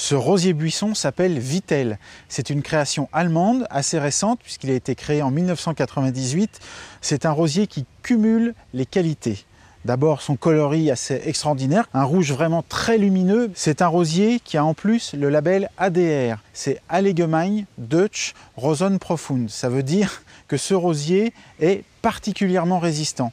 Ce rosier buisson s'appelle Vitel. C'est une création allemande assez récente puisqu'il a été créé en 1998. C'est un rosier qui cumule les qualités. D'abord son coloris assez extraordinaire, un rouge vraiment très lumineux. C'est un rosier qui a en plus le label ADR. C'est Allgemeine Deutsch Profund. Ça veut dire que ce rosier est particulièrement résistant.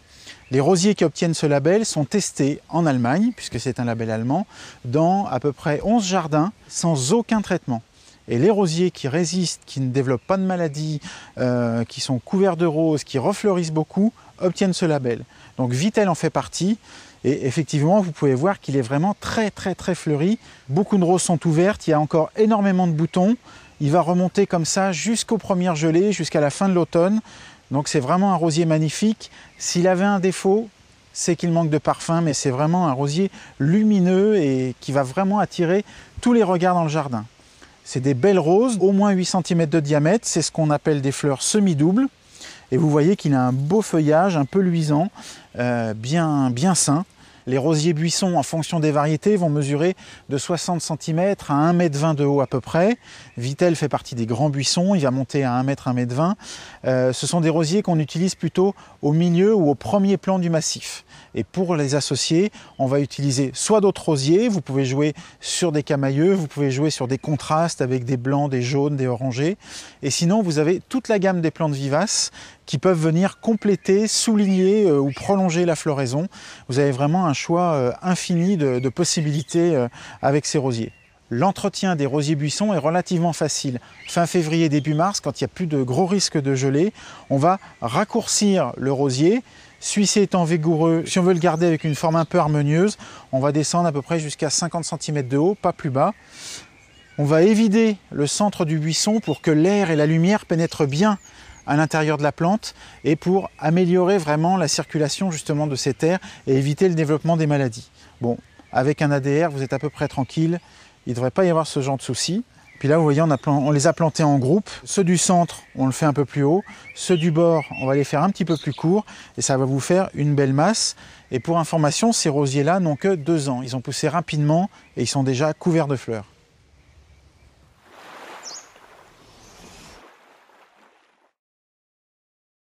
Les rosiers qui obtiennent ce label sont testés en Allemagne, puisque c'est un label allemand, dans à peu près 11 jardins sans aucun traitement. Et les rosiers qui résistent, qui ne développent pas de maladies, euh, qui sont couverts de roses, qui refleurissent beaucoup, obtiennent ce label. Donc Vitel en fait partie. Et effectivement, vous pouvez voir qu'il est vraiment très très très fleuri. Beaucoup de roses sont ouvertes, il y a encore énormément de boutons. Il va remonter comme ça jusqu'aux premières gelées, jusqu'à la fin de l'automne. Donc c'est vraiment un rosier magnifique. S'il avait un défaut, c'est qu'il manque de parfum, mais c'est vraiment un rosier lumineux et qui va vraiment attirer tous les regards dans le jardin. C'est des belles roses, au moins 8 cm de diamètre, c'est ce qu'on appelle des fleurs semi-doubles. Et vous voyez qu'il a un beau feuillage, un peu luisant, euh, bien, bien sain. Les rosiers buissons, en fonction des variétés, vont mesurer de 60 cm à 1,20 m de haut à peu près. Vitel fait partie des grands buissons, il va monter à 1 m, 1,20 m. Euh, ce sont des rosiers qu'on utilise plutôt au milieu ou au premier plan du massif. Et pour les associer, on va utiliser soit d'autres rosiers, vous pouvez jouer sur des camailleux, vous pouvez jouer sur des contrastes avec des blancs, des jaunes, des orangés. Et sinon, vous avez toute la gamme des plantes vivaces qui peuvent venir compléter, souligner euh, ou prolonger la floraison. Vous avez vraiment un choix euh, infini de, possibilités euh, avec ces rosiers. L'entretien des rosiers buissons est relativement facile. Fin février, début mars, quand il n'y a plus de gros risques de gelée, on va raccourcir le rosier. celui étant vigoureux, si on veut le garder avec une forme un peu harmonieuse, on va descendre à peu près jusqu'à 50 cm de haut, pas plus bas. On va évider le centre du buisson pour que l'air et la lumière pénètrent bien à l'intérieur de la plante et pour améliorer vraiment la circulation justement de ces terres et éviter le développement des maladies. Bon, avec un ADR, vous êtes à peu près tranquille, il ne devrait pas y avoir ce genre de soucis. Puis là, vous voyez, on, a on, les a plantés en groupe. Ceux du centre, on le fait un peu plus haut. Ceux du bord, on va les faire un petit peu plus courts. Et ça va vous faire une belle masse. Et pour information, ces rosiers-là n'ont que deux ans. Ils ont poussé rapidement et ils sont déjà couverts de fleurs.